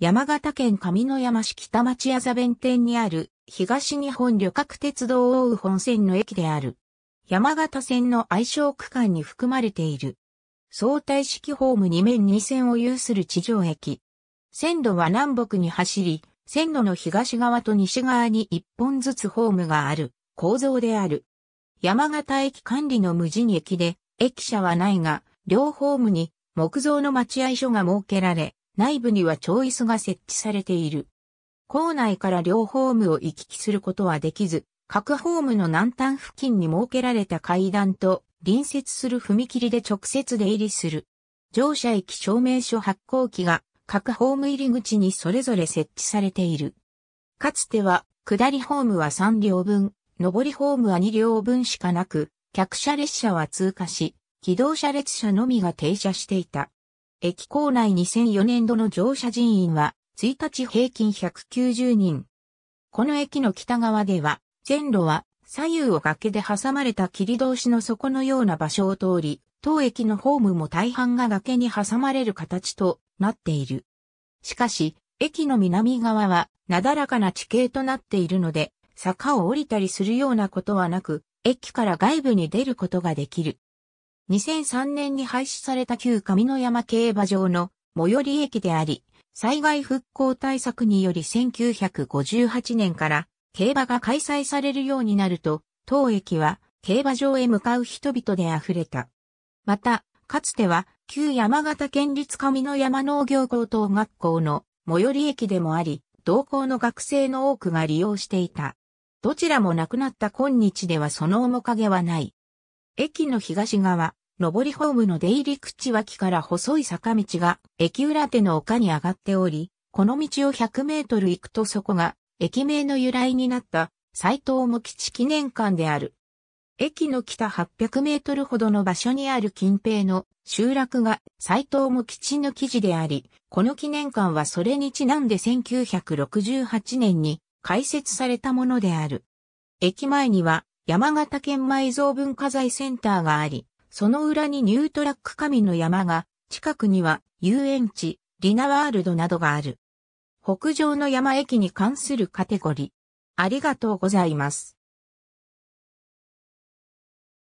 山形県上野山市北町屋座弁天にある東日本旅客鉄道を追う本線の駅である。山形線の愛称区間に含まれている。相対式ホーム2面2線を有する地上駅。線路は南北に走り、線路の東側と西側に1本ずつホームがある構造である。山形駅管理の無人駅で、駅舎はないが、両ホームに木造の待合所が設けられ、内部には調椅子が設置されている。校内から両ホームを行き来することはできず、各ホームの南端付近に設けられた階段と隣接する踏切で直接出入りする。乗車駅証明書発行機が各ホーム入り口にそれぞれ設置されている。かつては、下りホームは3両分、上りホームは2両分しかなく、客車列車は通過し、機動車列車のみが停車していた。駅構内2004年度の乗車人員は、1日平均190人。この駅の北側では、線路は左右を崖で挟まれた切通しの底のような場所を通り、当駅のホームも大半が崖に挟まれる形となっている。しかし、駅の南側はなだらかな地形となっているので、坂を降りたりするようなことはなく、駅から外部に出ることができる。2003年に廃止された旧上野山競馬場の最寄り駅であり、災害復興対策により1958年から競馬が開催されるようになると、当駅は競馬場へ向かう人々で溢れた。また、かつては旧山形県立上野山農業高等学校の最寄り駅でもあり、同校の学生の多くが利用していた。どちらも亡くなった今日ではその面影はない。駅の東側、上りホームの出入り口脇から細い坂道が駅裏手の丘に上がっており、この道を100メートル行くとそこが駅名の由来になった斎藤茂吉記念館である。駅の北800メートルほどの場所にある近平の集落が斎藤茂吉の記事であり、この記念館はそれにちなんで1968年に開設されたものである。駅前には山形県埋蔵文化財センターがあり、その裏にニュートラック神の山が、近くには遊園地、リナワールドなどがある。北上の山駅に関するカテゴリー。ありがとうございます。